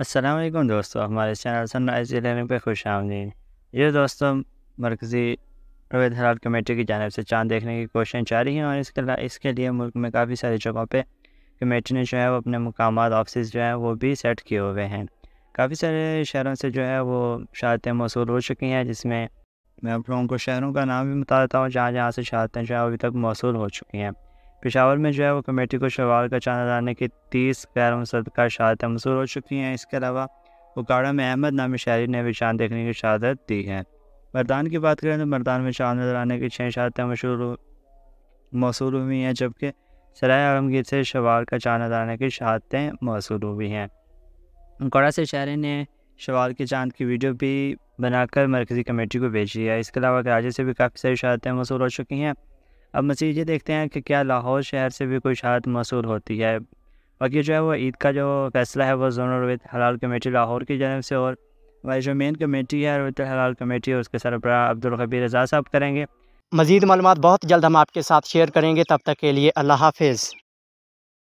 असलम दोस्तों हमारे channel sunrise eleven पे खुश आमदीन ये दोस्तों मरकज़ी रोहित हलाल कमेटी की जानब से चांद देखने की कोशिशें जारी हैं और इसके इसके लिए मुल्क में काफ़ी सारी जगहों पे कमेटी ने जो है वो अपने मकाम ऑफिस जो है वो भी सेट किए हुए हैं काफ़ी सारे शहरों से जो है वो शहादतें मौसू हो चुकी हैं जिसमें मैं आप लोगों को शहरों का नाम भी बता देता हूँ जहाँ जहाँ से शहादतें जो है अभी तक मौसू हो चुकी हैं पेशावर में जो है वो कमेटी को शवाल का चांद लाने की तीस गैर मुसदका शहादतें मंसूर हो चुकी हैं इसके अलावा उकाड़ा में अहमद नामी शहरी ने भी चांद देखने की शहादत दी है मरदान की बात करें तो मरदान में चांद नजर आने की छः शहादतें मशहूर मौसू हुई हैं जबकि सराय आलमगीर से शवाल का चांद नजर आने की शहादतें मौसू हुई हैं उकाड़ा से शहरी ने शवाल के चांद की वीडियो भी बनाकर मरकज़ी कमेटी को भेजी है इसके अलावा कराची से भी काफ़ी सारी शहादतें मौसू हो चुकी हैं अब मसीह ये देखते हैं कि क्या लाहौर शहर से भी कोई शहादत मौसू होती है बाकी जो है वो ईद का जो फैसला है वो जोनल हलाल कमेटी लाहौर की जानब से और हमारी जो मेन कमेटी है रवित हलाल कमेटी उसके सरबरा अब्दुलकबीर रजा साहब करेंगे मज़ीद मालूम बहुत जल्द हम आपके साथ शेयर करेंगे तब तक के लिए अल्लाह हाफिज़